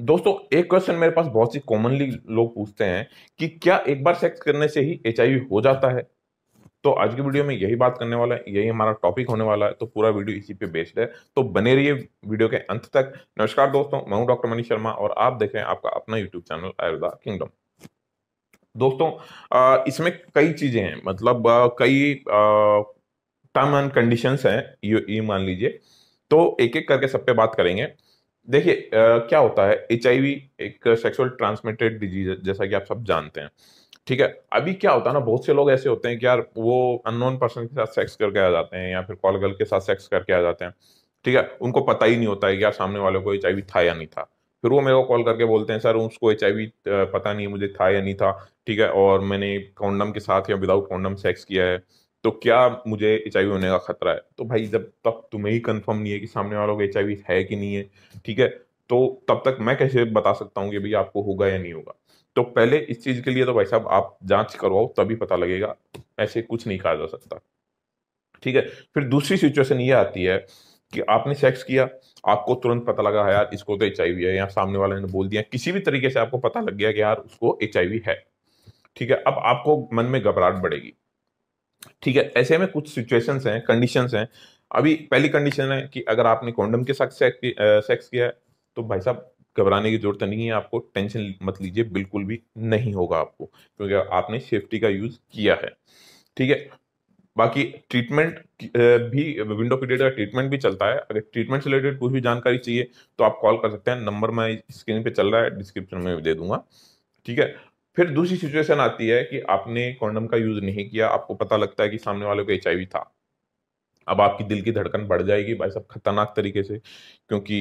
दोस्तों एक क्वेश्चन मेरे पास बहुत सी कॉमनली लोग पूछते हैं कि क्या एक बार सेक्स करने से ही एच हो जाता है तो आज की वीडियो में यही बात करने वाला है यही हमारा टॉपिक होने वाला है तो पूरा वीडियो इसी पे बेस्ड है तो बने रहिए वीडियो के अंत तक नमस्कार दोस्तों मैं हूं डॉक्टर मनीष शर्मा और आप देख रहे हैं आपका अपना यूट्यूब चैनल आयुर्वेदा किंगडम दोस्तों इसमें कई चीजें हैं मतलब कई टर्म एंड कंडीशंस हैं ये मान लीजिए तो एक एक करके सब पे बात करेंगे देखिए क्या होता है एच एक सेक्सुअल ट्रांसमिटेड डिजीज जैसा कि आप सब जानते हैं ठीक है अभी क्या होता है ना बहुत से लोग ऐसे होते हैं कि यार वो अननोन पर्सन के साथ सेक्स करके आ जाते हैं या फिर कॉल गर्ल के साथ सेक्स करके आ जाते हैं ठीक है उनको पता ही नहीं होता है कि यार सामने वाले को एच था या नहीं था फिर वो मेरे को कॉल करके बोलते हैं सर उसको एच पता नहीं मुझे था या नहीं था ठीक है और मैंने कॉन्डम के साथ या विदाउट कॉन्डम सेक्स किया है तो क्या मुझे एच होने का खतरा है तो भाई जब तक तुम्हें ही कंफर्म नहीं है कि सामने वालों को एच है कि नहीं है ठीक है तो तब तक मैं कैसे बता सकता हूँ कि भाई आपको होगा या नहीं होगा तो पहले इस चीज़ के लिए तो भाई साहब आप जांच करवाओ तभी पता लगेगा ऐसे कुछ नहीं कहा जा सकता ठीक है फिर दूसरी सिचुएशन ये आती है कि आपने सेक्स किया आपको तुरंत पता लगा है हाँ यार इसको तो एच है या सामने वाले ने बोल दिया किसी भी तरीके से आपको पता लग गया कि यार उसको एच है ठीक है अब आपको मन में घबराहट बढ़ेगी ठीक है ऐसे में कुछ सिचुएशन हैं कंडीशन हैं अभी पहली कंडीशन है कि अगर आपने कॉन्डम के साथ सेक्स किया है तो भाई साहब घबराने की जरूरत नहीं है आपको टेंशन मत लीजिए बिल्कुल भी नहीं होगा आपको क्योंकि आपने सेफ्टी का यूज़ किया है ठीक है बाकी ट्रीटमेंट भी विंडो पीरियड का ट्रीटमेंट भी चलता है अगर ट्रीटमेंट से रिलेटेड कुछ भी जानकारी चाहिए तो आप कॉल कर सकते हैं नंबर मैं स्क्रीन पे चल रहा है डिस्क्रिप्शन में दे दूंगा ठीक है फिर दूसरी सिचुएशन आती है कि आपने कॉन्डम का यूज नहीं किया आपको पता लगता है कि सामने वाले को एच था अब आपकी दिल की धड़कन बढ़ जाएगी भाई सब खतरनाक तरीके से क्योंकि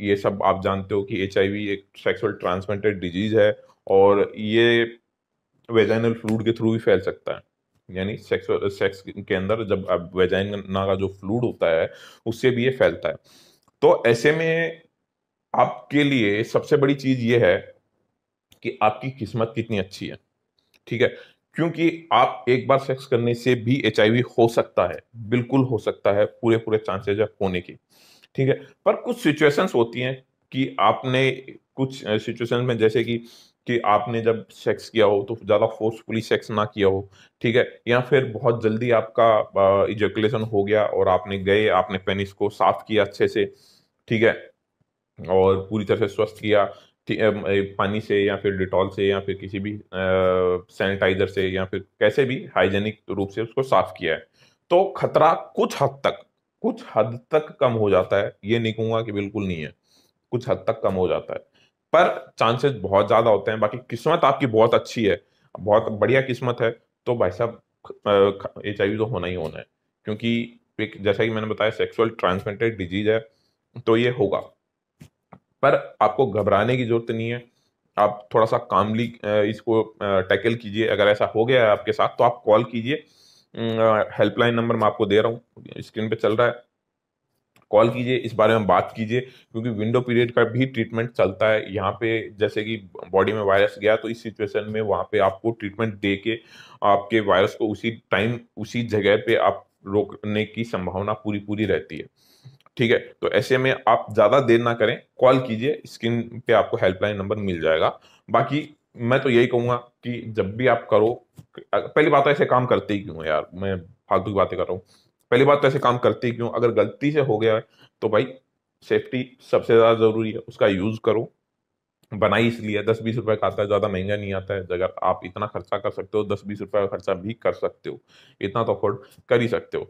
ये सब आप जानते हो कि एच एक सेक्सुअल ट्रांसमिटेड डिजीज है और ये वेजाइनल फ्लूड के थ्रू भी फैल सकता है यानी सेक्सुअल सेक्स के अंदर जब अब वेजाइना का जो फ्लूड होता है उससे भी ये फैलता है तो ऐसे में आपके लिए सबसे बड़ी चीज़ ये है कि आपकी किस्मत कितनी अच्छी है ठीक है क्योंकि आप एक बार सेक्स करने से भी एच हो सकता है बिल्कुल हो सकता है पूरे पूरे चांसेज है होने की ठीक है पर कुछ सिचुएशंस होती हैं कि आपने कुछ सिचुएशन में जैसे कि कि आपने जब सेक्स किया हो तो ज़्यादा फोर्सफुली सेक्स ना किया हो ठीक है या फिर बहुत जल्दी आपका इजोकुलेशन हो गया और आपने गए आपने पेनिस को साफ किया अच्छे से ठीक है और पूरी तरह से स्वस्थ किया पानी से या फिर डिटॉल से या फिर किसी भी सैनिटाइजर से या फिर कैसे भी हाइजेनिक रूप से उसको साफ किया है तो खतरा कुछ हद तक कुछ हद तक कम हो जाता है ये नहीं कहूँगा कि बिल्कुल नहीं है कुछ हद तक कम हो जाता है पर चांसेस बहुत ज़्यादा होते हैं बाकी किस्मत आपकी बहुत अच्छी है बहुत बढ़िया किस्मत है तो भाई साहब एच तो होना ही होना है क्योंकि जैसा कि मैंने बताया सेक्सुअल ट्रांसमिटेड डिजीज है तो ये होगा पर आपको घबराने की जरूरत नहीं है आप थोड़ा सा कामली इसको टैकल कीजिए अगर ऐसा हो गया है आपके साथ तो आप कॉल कीजिए हेल्पलाइन नंबर मैं आपको दे रहा हूँ स्क्रीन पे चल रहा है कॉल कीजिए इस बारे में बात कीजिए क्योंकि विंडो पीरियड का भी ट्रीटमेंट चलता है यहाँ पे जैसे कि बॉडी में वायरस गया तो इस सिचुएशन में वहाँ पे आपको ट्रीटमेंट दे के आपके वायरस को उसी टाइम उसी जगह पे आप रोकने की संभावना पूरी पूरी रहती है ठीक है तो ऐसे में आप ज़्यादा देर ना करें कॉल कीजिए स्क्रीन पे आपको हेल्पलाइन नंबर मिल जाएगा बाकी मैं तो यही कहूँगा कि जब भी आप करो पहली बात तो ऐसे काम करते ही क्यों यार मैं फालतू की बातें कर रहा हूँ पहली बात तो ऐसे काम करते ही क्यों अगर गलती से हो गया है तो भाई सेफ्टी सबसे ज़्यादा ज़रूरी है उसका यूज़ करो बनाई इसलिए दस बीस रुपए का आता है ज़्यादा महंगा नहीं आता है अगर आप इतना खर्चा कर सकते हो दस बीस रुपए का खर्चा भी कर सकते हो इतना तो अफोर्ड कर ही सकते हो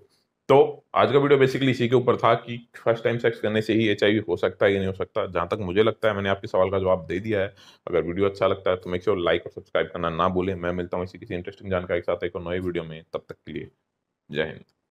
तो आज का वीडियो बेसिकली इसी के ऊपर था कि फर्स्ट टाइम सेक्स करने से ही एच हो सकता है या नहीं हो सकता जहाँ तक मुझे लगता है मैंने आपके सवाल का जवाब दे दिया है अगर वीडियो अच्छा लगता है तो मेक श्योर लाइक और सब्सक्राइब करना ना भूलें मैं मिलता हूँ इसी किसी इंटरेस्टिंग जानकारी के साथ एक नए वीडियो में तब तक के लिए जय हिंद